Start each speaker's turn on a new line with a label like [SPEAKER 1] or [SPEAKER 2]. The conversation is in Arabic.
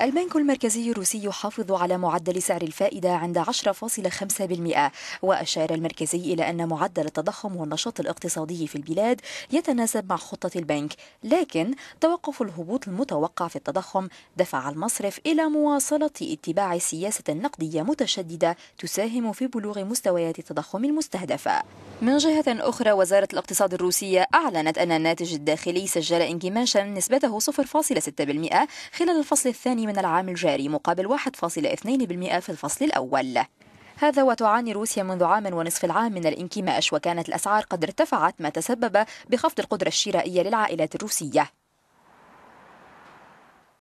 [SPEAKER 1] البنك المركزي الروسي يحافظ على معدل سعر الفائدة عند 10.5% وأشار المركزي إلى أن معدل التضخم والنشاط الاقتصادي في البلاد يتناسب مع خطة البنك لكن توقف الهبوط المتوقع في التضخم دفع المصرف إلى مواصلة اتباع سياسة نقدية متشددة تساهم في بلوغ مستويات التضخم المستهدفة من جهة أخرى وزارة الاقتصاد الروسية أعلنت أن الناتج الداخلي سجل انكماشا نسبته 0.6% خلال الفصل الثاني من العام الجاري مقابل 1.2% في الفصل الأول هذا وتعاني روسيا منذ عام ونصف العام من الانكماش وكانت الأسعار قد ارتفعت ما تسبب بخفض القدرة الشرائية للعائلات الروسية